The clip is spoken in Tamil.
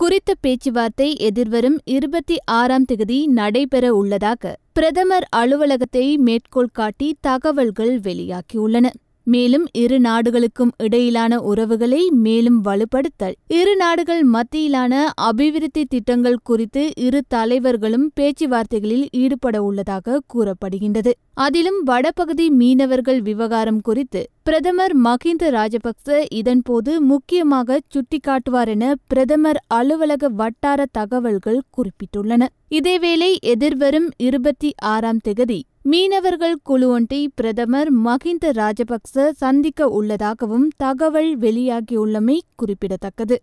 குறித்த பேச்சுவார்த்தை எதிர்வரும் இருபத்தி ஆறாம் தேதி நடைபெற உள்ளதாக பிரதமர் அலுவலகத்தை மேற்கோள் காட்டி தகவல்கள் வெளியாகியுள்ளன மேலும் இரு நாடுகளுக்கும் இடையிலான உறவுகளை மேலும் வலுப்படுத்தல் இரு நாடுகள் மத்தியிலான அபிவிருத்தி திட்டங்கள் குறித்து இரு தலைவர்களும் பேச்சுவார்த்தைகளில் ஈடுபட உள்ளதாக கூறப்படுகின்றது அதிலும் வடபகுதி மீனவர்கள் விவகாரம் குறித்து பிரதமர் மஹிந்த ராஜபக்ச இதன்போது முக்கியமாக சுட்டிக்காட்டுவார் என பிரதமர் அலுவலக வட்டார தகவல்கள் குறிப்பிட்டுள்ளன இதேவேளை எதிர்வரும் இருபத்தி ஆறாம் திகதி மீனவர்கள் குழு ஒன்றை பிரதமர் மஹிந்த ராஜபக்ச சந்திக்க உள்ளதாகவும் தகவல் வெளியாகியுள்ளமை குறிப்பிடத்தக்கது